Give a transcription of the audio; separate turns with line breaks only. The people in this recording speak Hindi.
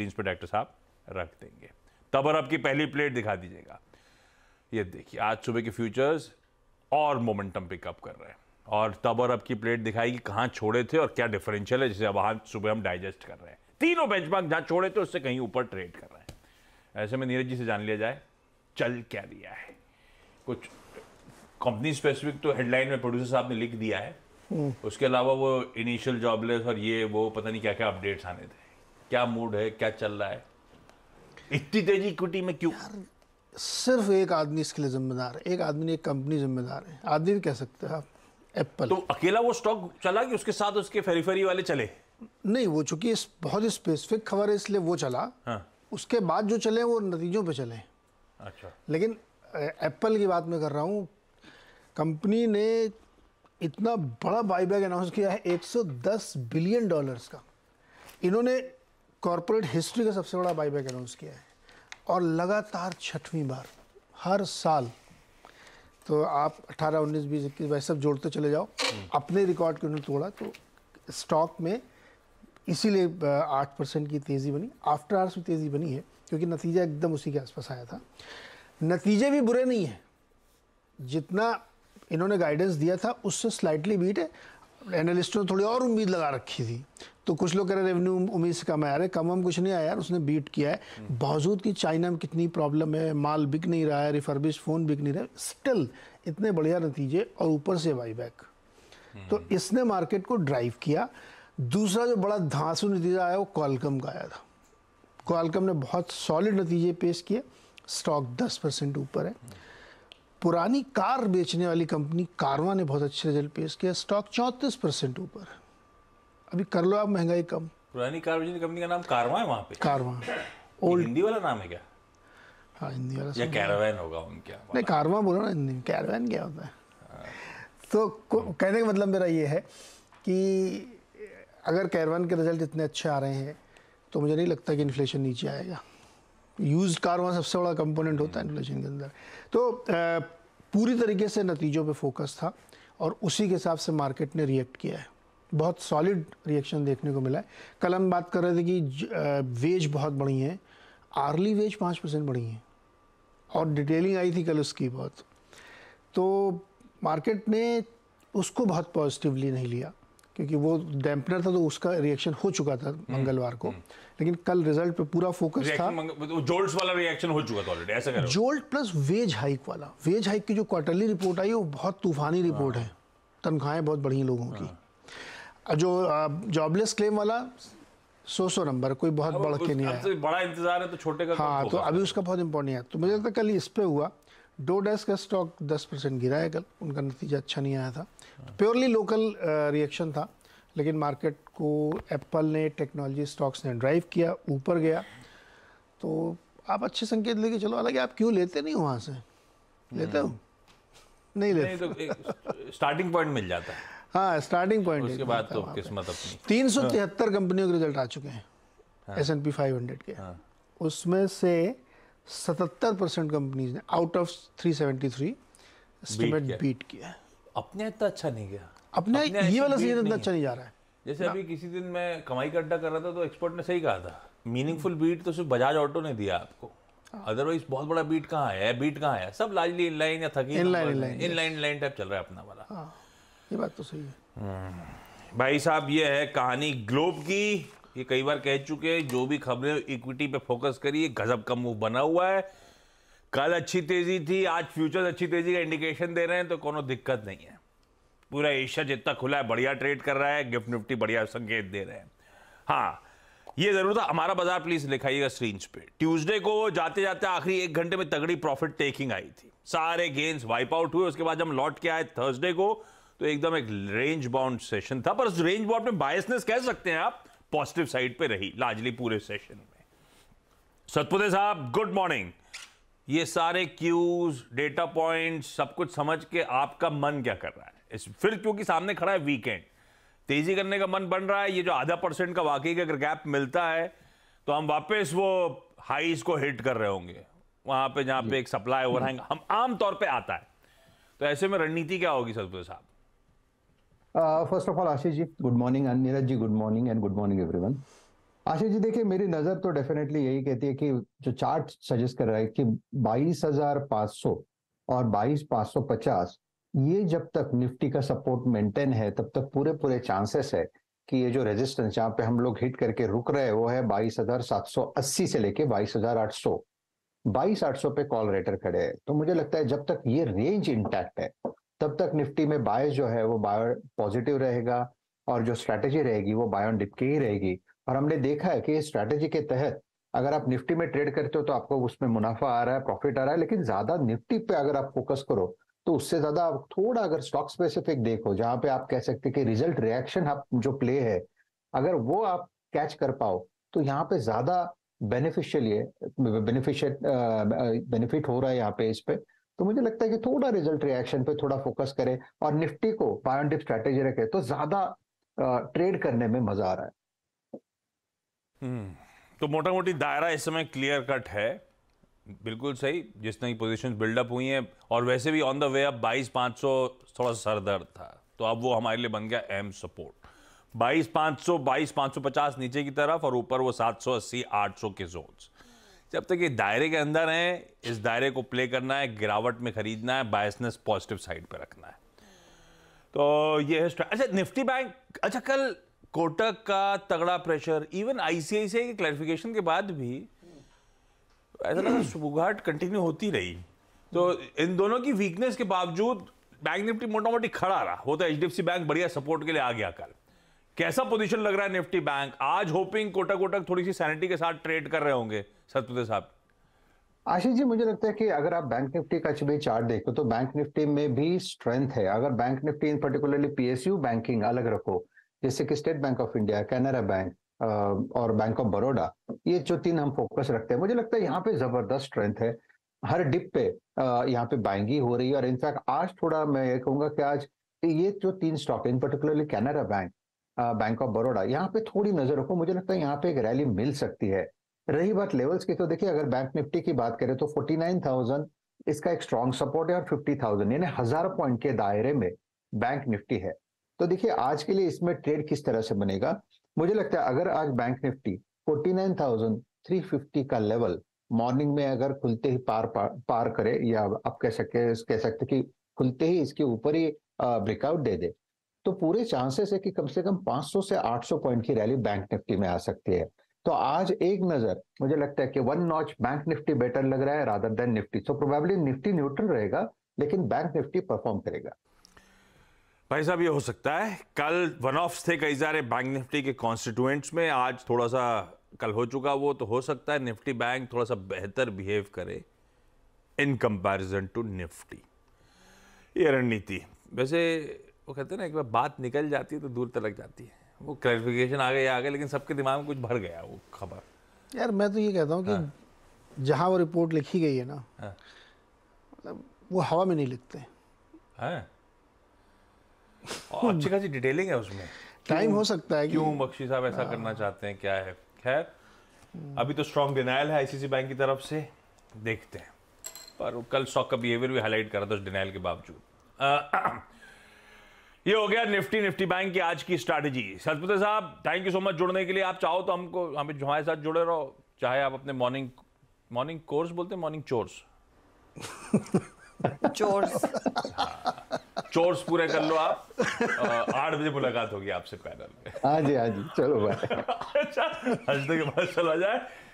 पे डॉक्टर साहब रख देंगे तब और आपकी पहली प्लेट दिखा दीजिएगा ये देखिए आज सुबह के फ्यूचर्स और मोमेंटम पिकअप कर रहे हैं और तब और अब की प्लेट दिखाएगी कहाँ छोड़े थे और क्या डिफरेंशियल है जिसे अब आज सुबह हम डाइजेस्ट कर रहे हैं तीनों बेंचमार्क जहाँ छोड़े थे उससे कहीं ऊपर ट्रेड कर रहे हैं ऐसे में नीरज जी से जान लिया जाए चल क्या दिया है कुछ कंपनी स्पेसिफिक तो हेडलाइन में प्रोड्यूसर साहब ने लिख दिया है हम्म। उसके अलावा वो इनिशियल जॉबलेस और ये वो पता नहीं क्या क्या अपडेट्स आने थे क्या मूड है क्या चल रहा है इतनी तेजी इक्विटी में क्यों
सिर्फ एक आदमी इसके लिए जिम्मेदार है एक आदमी एक कंपनी जिम्मेदार है आदमी कह सकते हैं आप
एप्पल तो अकेला वो स्टॉक चला कि उसके साथ उसके फेरीफेरी वाले चले
नहीं वो चूंकि इस बहुत स्पेसिफिक खबर है इसलिए वो चला हाँ। उसके बाद जो चले वो नतीजों पे चले अच्छा लेकिन एप्पल की बात मैं कर रहा हूँ कंपनी ने इतना बड़ा बाईबैक अनाउंस किया है 110 बिलियन डॉलर्स का इन्होंने कॉरपोरेट हिस्ट्री का सबसे बड़ा बाईबैक अनाउंस किया है और लगातार छठवीं बार हर साल तो आप 18, 19, 20, इक्कीस वैसे सब जोड़ते चले जाओ अपने रिकॉर्ड के उन्होंने तोड़ा तो स्टॉक में इसीलिए आठ परसेंट की तेज़ी बनी आफ्टर आवर्स में तेज़ी बनी है क्योंकि नतीजा एकदम उसी के आसपास आया था नतीजे भी बुरे नहीं हैं जितना इन्होंने गाइडेंस दिया था उससे स्लाइटली बीट है एनालिस्टों ने थोड़ी और उम्मीद लगा रखी थी तो कुछ लोग कह रहे हैं रेवेन्यू उम्मीद से कम आया अरे कम हम कुछ नहीं आया यार उसने बीट किया है बावजूद कि चाइना में कितनी प्रॉब्लम है माल बिक नहीं रहा है रिफर्बिश फ़ोन बिक नहीं रहा स्टिल इतने बढ़िया नतीजे और ऊपर से वाई बैक तो हम्म। इसने मार्केट को ड्राइव किया दूसरा जो बड़ा धांसू नतीजा आया वो कॉलकम का आया था क्वालकम ने बहुत सॉलिड नतीजे पेश किए स्टॉक दस परसेंट ऊपर है हम्म। पुरानी कार बेचने वाली कंपनी कारवा ने बहुत अच्छे रिजल्ट पेश किया स्टॉक चौंतीस परसेंट ऊपर है अभी कर लो आप महंगाई कम
पुरानी कार्बोजन कंपनी का नाम कारवा है वहाँ पे कारवा ओल्ड हिंदी वाला नाम है क्या
हाँ हिंदी वाला या कैरवैन
होगा उनका नहीं
कारवा बोलो ना हिंदी कैरवैन क्या होता है तो हाँ। कहने का मतलब मेरा ये है कि अगर कैरवान के रिजल्ट इतने अच्छे आ रहे हैं तो मुझे नहीं लगता कि इन्फ्लेशन नीचे आएगा यूज कार वहाँ सबसे बड़ा कंपोनेंट होता है इन्फ्लेशन हम्म। के अंदर तो पूरी तरीके से नतीजों पे फोकस था और उसी के हिसाब से मार्केट ने रिएक्ट किया है बहुत सॉलिड रिएक्शन देखने को मिला है कल हम बात कर रहे थे कि वेज बहुत बढ़ी हैं आर्ली वेज पाँच परसेंट बढ़ी हैं और डिटेलिंग आई थी कल उसकी बहुत तो मार्केट ने उसको बहुत पॉजिटिवली नहीं लिया क्योंकि वो डैम्पनर था तो उसका रिएक्शन हो चुका था हम्म, मंगलवार को हम्म। लेकिन कल रिजल्ट पे पूरा फोकस था
जोल्ट तो वाला रिएक्शन हो चुका था ऑलरेडी ऐसा कर
जोल्ट प्लस वेज हाइक वाला वेज हाइक की जो क्वार्टरली रिपोर्ट आई वो बहुत तूफानी रिपोर्ट हाँ। है तनख्वाहें बहुत बढ़ी लोगों की हाँ। जो जॉबलेस क्लेम वाला सौ सौ नंबर कोई बहुत बढ़ के नहीं आया तो
बड़ा इंतजार है तो छोटे का हाँ तो अभी
उसका बहुत इंपॉर्टेंट है तो मुझे लगता है कल इस पे हुआ डो डैश का स्टॉक 10 परसेंट गिरा है कल उनका नतीजा अच्छा नहीं आया था तो प्योरली लोकल रिएक्शन था लेकिन मार्केट को एप्पल ने टेक्नोलॉजी स्टॉक्स ने ड्राइव किया ऊपर गया तो आप अच्छे संकेत लेके चलो हालांकि आप क्यों लेते नहीं वहाँ से
लेते हो हम्म। नहीं लेते स्टार्टिंग तो पॉइंट मिल जाता है
हाँ स्टार्टिंग पॉइंट उसके
बाद तो किस्मत अपनी तीन सौ तिहत्तर
हाँ। कंपनियों के रिजल्ट आ चुके हैं S and P five hundred के हाँ। उसमें से सतहत्तर परसेंट कंपनीज ने out of three seventy
three estimate beat किया अपने इतना अच्छा नहीं गया अपने ये वाला सीजन इतना अच्छा नहीं जा रहा है जैसे अभी किसी दिन मैं कमाई का अड्डा कर रहा था तो एक्सपोर्ट ने सही कहा था मीनिंगफुल बीट तो सिर्फ बजाज ऑटो ने दिया आपको अदरवाइज हाँ। बहुत बड़ा बीट कहाँ आया बीट कहाँ आया सब लार्जली इनलाइन या थकी इनलाइन इनलाइन टाइप चल रहा है अपना वाला
ये बात तो सही है
हम्म। भाई साहब ये है कहानी ग्लोब की ये कई बार कह चुके हैं जो भी खबरें इक्विटी पे फोकस करिए गजब का मूव बना हुआ है कल अच्छी तेजी थी आज फ्यूचर अच्छी तेजी का इंडिकेशन दे रहे हैं तो कोनो दिक्कत नहीं है पूरा एशिया जितना खुला है बढ़िया ट्रेड कर रहा है गिफ्ट निफ्टी बढ़िया संकेत दे रहे हैं हाँ ये जरूर था हमारा बाजार प्लीज लिखाइएगा स्क्रीन पे ट्यूजडे को जाते जाते आखिरी एक घंटे में तगड़ी प्रॉफिट टेकिंग आई थी सारे गेंस वाइप आउट हुए उसके बाद हम लौट के आए थर्सडे को तो एकदम एक रेंज बाउंड सेशन था पर उस रेंज बाउंड में बायसनेस कह सकते हैं आप पॉजिटिव साइड पे रही लार्जली पूरे सेशन में सतपुते साहब गुड मॉर्निंग ये सारे क्यूज डेटा पॉइंट सब कुछ समझ के आपका मन क्या कर रहा है इस फिर क्योंकि सामने खड़ा है वीकेंड तेजी करने का मन बन रहा है ये जो आधा परसेंट का वाकई का अगर गैप मिलता है तो हम वापस वो हाईस को हिट कर रहे होंगे वहां पे जहां पे एक सप्लाई ओवर हम आम तौर पे आता है तो ऐसे में रणनीति क्या होगी सतपुते साहब
first of all Ashish ji good morning and Neeraj ji good morning and good morning everyone Ashish ji देखिए मेरी नजर तो डेफिनेटली यही कहती है कि जो चार्ट सजेस्ट कर रहा है कि 22,500 और 22,550 ये जब तक निफ्टी का सपोर्ट मेंटेन है तब तक पूरे पूरे चांसेस है कि ये जो रेजिस्टेंस यहाँ पे हम लोग हिट करके रुक रहे हैं वो है 22,780 से लेके 22,800 22,800 पे कॉल रेटर खड़े हैं तो मुझे लगता है जब तक ये रेंज इंटैक्ट है तब तक निफ्टी में बायस जो है वो बायो पॉजिटिव रहेगा और जो स्ट्रैटेजी रहेगी वो बाय डिप की ही रहेगी और हमने देखा है कि स्ट्रैटेजी के तहत अगर आप निफ्टी में ट्रेड करते हो तो आपको उसमें मुनाफा आ रहा है प्रॉफिट आ रहा है लेकिन ज्यादा निफ्टी पे अगर आप फोकस करो तो उससे ज्यादा आप थोड़ा अगर स्टॉक स्पेसिफिक देखो जहां पे आप कह सकते कि रिजल्ट रिएक्शन आप जो प्ले है अगर वो आप कैच कर पाओ तो यहाँ पे ज्यादा बेनिफिशियल बेनिफिशियल बेनिफिट हो रहा है यहाँ पे इस पर तो मुझे लगता है कि थोड़ा रिजल्ट रिएक्शन पे थोड़ा फोकस करें और निफ्टी को बायोन स्ट्रेटेजी रखे तो ज्यादा ट्रेड करने में मजा आ रहा है
हम्म, तो मोटा मोटी दायरा इस समय क्लियर कट है बिल्कुल सही जिस तरह की पोजिशन बिल्डअप हुई हैं और वैसे भी ऑन द वे अब 22 500 थोड़ा सर दर्द था तो अब वो हमारे लिए बन गया एम सपोर्ट बाईस 500 सौ 550 नीचे की तरफ और ऊपर वो 780 सौ के जोन्स जब तक ये दायरे के अंदर हैं इस दायरे को प्ले करना है गिरावट में खरीदना है बायसनेस पॉजिटिव साइड पर रखना है तो ये है अच्छा निफ्टी बैंक अच्छा कल कोटक का तगड़ा प्रेशर इवन आईसीआईसीआई के क्लैरिफिकेशन के बाद भी ऐसा लगा सुबुघाट कंटिन्यू होती रही तो इन दोनों की वीकनेस के बावजूद बैंक निफ्टी मोटा मोटी खड़ा रहा वो तो एच बैंक बढ़िया सपोर्ट के लिए आ गया कल कैसा पोजीशन लग रहा है निफ्टी बैंक आज होपिंग कोटक कोटक थोड़ी सी सैनिटी के साथ ट्रेड कर रहे होंगे सतपुते साहब
आशीष जी मुझे लगता है कि अगर आप बैंक निफ्टी का भी चार्ट देखो तो बैंक निफ्टी में भी स्ट्रेंथ है अगर bank Nifty in particularly PSU banking अलग रखो जैसे कि State Bank of India Canara bank और बैंक ऑफ बड़ोड़ा ये जो तीन हम फोकस रखते हैं मुझे लगता है यहाँ पे जबरदस्त स्ट्रेंथ है हर डिप पे यहाँ पे बाइंग हो रही है और इनफैक्ट आज थोड़ा मैं ये कहूंगा कि आज ये जो तीन स्टॉक है in particularly Canara bank bank of Baroda यहाँ पे थोड़ी नजर रखो मुझे लगता है यहाँ पे एक रैली मिल सकती है रही बात लेवल्स की तो देखिए अगर बैंक निफ्टी की बात करें तो फोर्टी नाइन थाउजेंड इसका एक स्ट्रॉन्ग सपोर्ट है और फिफ्टी थाउजेंड यानी हजार पॉइंट के दायरे में बैंक निफ्टी है तो देखिए आज के लिए इसमें ट्रेड किस तरह से बनेगा मुझे लगता है अगर आज बैंक निफ्टी फिफ्टी का लेवल मॉर्निंग में अगर खुलते ही पार पार, पार करे या आप कह सकते कह सकते कि खुलते ही इसके ऊपर ही ब्रेकआउट दे दे तो पूरे चांसेस है कि कम से कम 500 से 800 पॉइंट की रैली बैंक निफ्टी में आ सकती है तो आज एक नजर मुझे लगता है कि one notch bank Nifty better लग रहा है rather than Nifty so probably Nifty neutral रहेगा लेकिन बैंक निफ्टी परफॉर्म करेगा
भाई साहब ये हो सकता है कल वन ऑफ थे कई सारे बैंक निफ्टी के कॉन्स्टिट्यूएंट्स में आज थोड़ा सा कल हो चुका वो तो हो सकता है निफ्टी बैंक थोड़ा सा बेहतर बिहेव करे इन कंपैरिजन टू निफ्टी ये रणनीति वैसे वो कहते हैं ना एक बार बात निकल जाती है तो दूर तलक जाती है वो क्लैरिफिकेशन आ गया आ गया लेकिन सबके दिमाग में कुछ भर गया वो खबर
यार मैं तो ये कहता हूँ कि हाँ। जहाँ वो रिपोर्ट लिखी गई है ना
हाँ। मतलब
वो हवा में नहीं लिखते हैं
हाँ। अच्छी खासी डिटेलिंग है उसमें टाइम हो सकता है क्यों बख्शी साहब ऐसा हाँ। करना चाहते हैं क्या है खैर अभी तो स्ट्रॉन्ग डिनाइल है आईसीसी बैंक की तरफ से देखते हैं पर कल स्टॉक का बिहेवियर भी हाईलाइट करा था उस डिनाइल के बावजूद ये हो गया निफ्टी निफ्टी बैंक की आज की स्ट्रैटेजी सतपुत्र साहब थैंक यू सो मच जुड़ने के लिए आप चाहो तो हमको हमें हमारे साथ जुड़े रहो चाहे आप अपने मॉर्निंग मॉर्निंग कोर्स बोलते हैं मॉर्निंग चोर्स चोर्स चोर्स पूरे कर लो आप आठ बजे मुलाकात होगी आपसे पैनल में
हाँ जी हाँ जी चलो भाई
अच्छा हंसते के बाद चला जाए